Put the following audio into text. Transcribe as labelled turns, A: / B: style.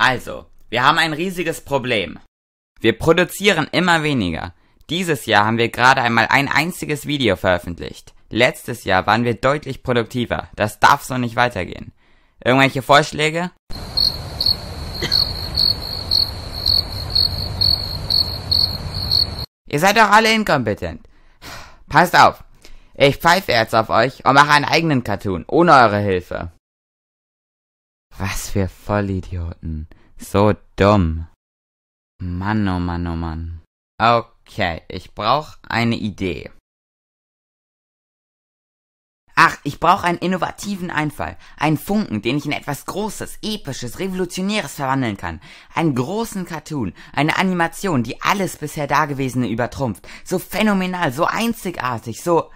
A: Also, wir haben ein riesiges Problem. Wir produzieren immer weniger. Dieses Jahr haben wir gerade einmal ein einziges Video veröffentlicht. Letztes Jahr waren wir deutlich produktiver. Das darf so nicht weitergehen. Irgendwelche Vorschläge? Ihr seid doch alle inkompetent. Passt auf. Ich pfeife jetzt auf euch und mache einen eigenen Cartoon, ohne eure Hilfe. Was für Vollidioten. So dumm. Mann, oh Mann, oh Mann. Okay, ich brauche eine Idee. Ach, ich brauche einen innovativen Einfall, einen Funken, den ich in etwas Großes, Episches, Revolutionäres verwandeln kann. Einen großen Cartoon, eine Animation, die alles bisher Dagewesene übertrumpft. So phänomenal, so einzigartig, so...